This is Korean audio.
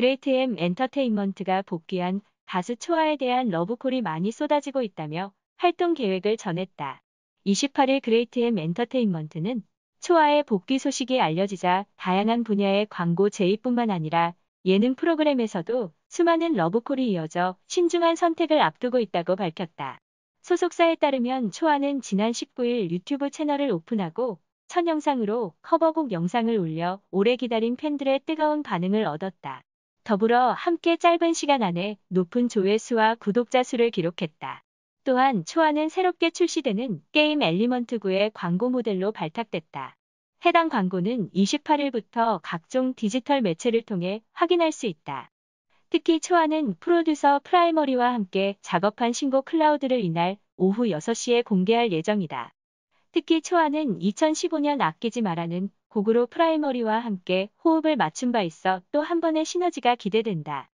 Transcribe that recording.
그레이트엠 엔터테인먼트가 복귀한 가수 초아에 대한 러브콜이 많이 쏟아지고 있다며 활동 계획을 전했다. 28일 그레이트엠 엔터테인먼트는 초아의 복귀 소식이 알려지자 다양한 분야의 광고 제의뿐만 아니라 예능 프로그램에서도 수많은 러브콜이 이어져 신중한 선택을 앞두고 있다고 밝혔다. 소속사에 따르면 초아는 지난 19일 유튜브 채널을 오픈하고 첫 영상으로 커버곡 영상을 올려 오래 기다린 팬들의 뜨거운 반응을 얻었다. 더불어 함께 짧은 시간 안에 높은 조회수와 구독자 수를 기록했다. 또한 초안은 새롭게 출시되는 게임 엘리먼트9의 광고 모델로 발탁됐다. 해당 광고는 28일부터 각종 디지털 매체를 통해 확인할 수 있다. 특히 초안은 프로듀서 프라이머리와 함께 작업한 신곡 클라우드를 이날 오후 6시에 공개할 예정이다. 특히 초안은 2015년 아끼지 말라는 곡으로 프라이머리와 함께 호흡을 맞춘 바 있어 또 한 번의 시너지가 기대된다.